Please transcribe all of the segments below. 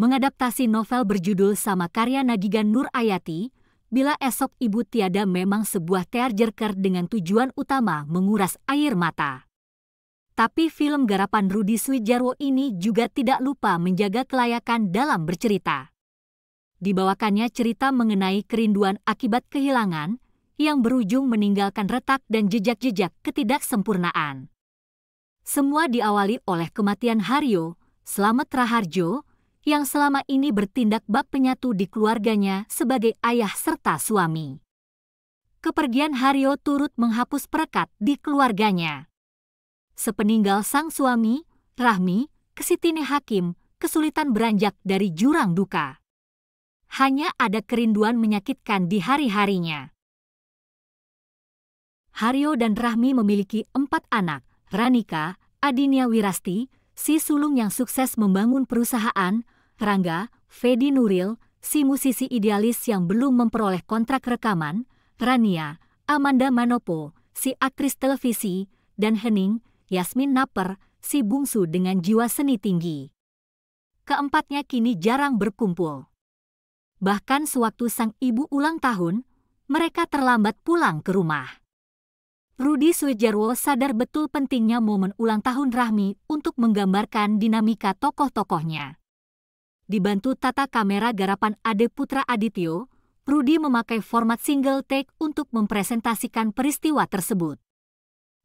mengadaptasi novel berjudul sama karya Nagigan Nur Ayati, Bila Esok Ibu Tiada memang sebuah tearjerker dengan tujuan utama menguras air mata. Tapi film garapan Rudi Swijarwo ini juga tidak lupa menjaga kelayakan dalam bercerita. Dibawakannya cerita mengenai kerinduan akibat kehilangan, yang berujung meninggalkan retak dan jejak-jejak ketidaksempurnaan. Semua diawali oleh kematian Haryo, Slamet Raharjo, yang selama ini bertindak bab penyatu di keluarganya sebagai ayah serta suami. Kepergian Hario turut menghapus perekat di keluarganya. Sepeninggal sang suami, Rahmi, Kesitine Hakim, kesulitan beranjak dari jurang duka. Hanya ada kerinduan menyakitkan di hari-harinya. Hario dan Rahmi memiliki empat anak, Ranika, Adinia Wirasti, si sulung yang sukses membangun perusahaan, Rangga, Fedi Nuril, si musisi idealis yang belum memperoleh kontrak rekaman, Rania, Amanda Manopo, si aktris televisi, dan Hening, Yasmin Naper, si bungsu dengan jiwa seni tinggi. Keempatnya kini jarang berkumpul. Bahkan sewaktu sang ibu ulang tahun, mereka terlambat pulang ke rumah. Rudi Sujarwo sadar betul pentingnya momen ulang tahun Rahmi untuk menggambarkan dinamika tokoh-tokohnya dibantu tata kamera garapan Ade Putra Adityo, Rudi memakai format single take untuk mempresentasikan peristiwa tersebut.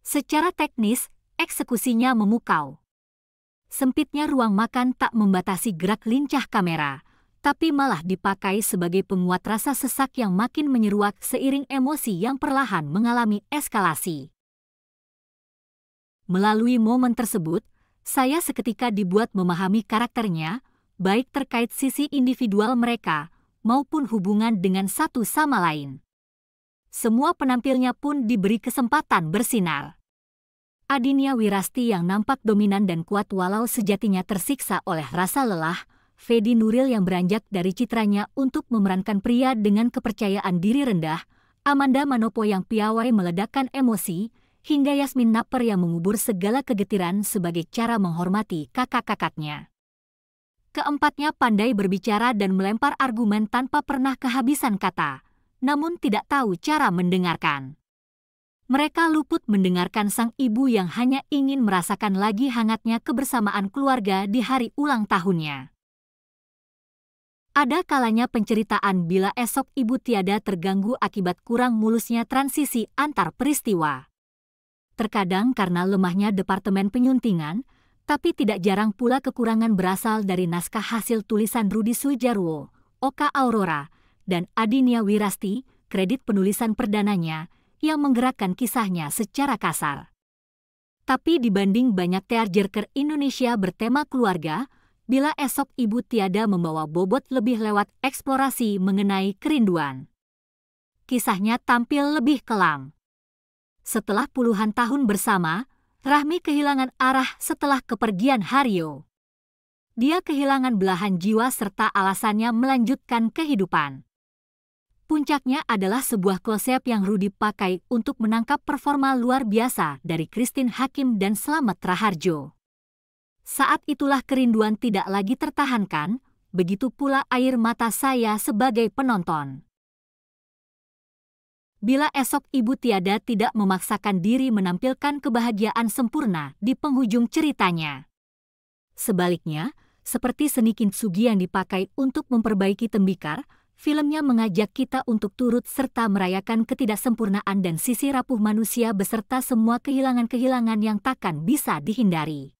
Secara teknis, eksekusinya memukau. Sempitnya ruang makan tak membatasi gerak lincah kamera, tapi malah dipakai sebagai penguat rasa sesak yang makin menyeruak seiring emosi yang perlahan mengalami eskalasi. Melalui momen tersebut, saya seketika dibuat memahami karakternya, baik terkait sisi individual mereka maupun hubungan dengan satu sama lain. Semua penampilnya pun diberi kesempatan bersinar. Adinia Wirasti yang nampak dominan dan kuat walau sejatinya tersiksa oleh rasa lelah, Fedi Nuril yang beranjak dari citranya untuk memerankan pria dengan kepercayaan diri rendah, Amanda Manopo yang piawai meledakkan emosi, hingga Yasmin Naper yang mengubur segala kegetiran sebagai cara menghormati kakak-kakaknya. Keempatnya pandai berbicara dan melempar argumen tanpa pernah kehabisan kata, namun tidak tahu cara mendengarkan. Mereka luput mendengarkan sang ibu yang hanya ingin merasakan lagi hangatnya kebersamaan keluarga di hari ulang tahunnya. Ada kalanya penceritaan bila esok ibu tiada terganggu akibat kurang mulusnya transisi antar peristiwa. Terkadang karena lemahnya Departemen Penyuntingan, tapi tidak jarang pula kekurangan berasal dari naskah hasil tulisan Rudi Sujarwo, Oka Aurora, dan Adinia Wirasti, kredit penulisan perdananya, yang menggerakkan kisahnya secara kasar. Tapi dibanding banyak tear jerker Indonesia bertema keluarga, bila esok ibu tiada membawa bobot lebih lewat eksplorasi mengenai kerinduan. Kisahnya tampil lebih kelam. Setelah puluhan tahun bersama, Rahmi kehilangan arah setelah kepergian Haryo. Dia kehilangan belahan jiwa serta alasannya melanjutkan kehidupan. Puncaknya adalah sebuah konsep yang Rudi pakai untuk menangkap performa luar biasa dari Christine Hakim dan Slamet Raharjo. Saat itulah kerinduan tidak lagi tertahankan, begitu pula air mata saya sebagai penonton bila esok ibu tiada tidak memaksakan diri menampilkan kebahagiaan sempurna di penghujung ceritanya. Sebaliknya, seperti seni kintsugi yang dipakai untuk memperbaiki tembikar, filmnya mengajak kita untuk turut serta merayakan ketidaksempurnaan dan sisi rapuh manusia beserta semua kehilangan-kehilangan yang takkan bisa dihindari.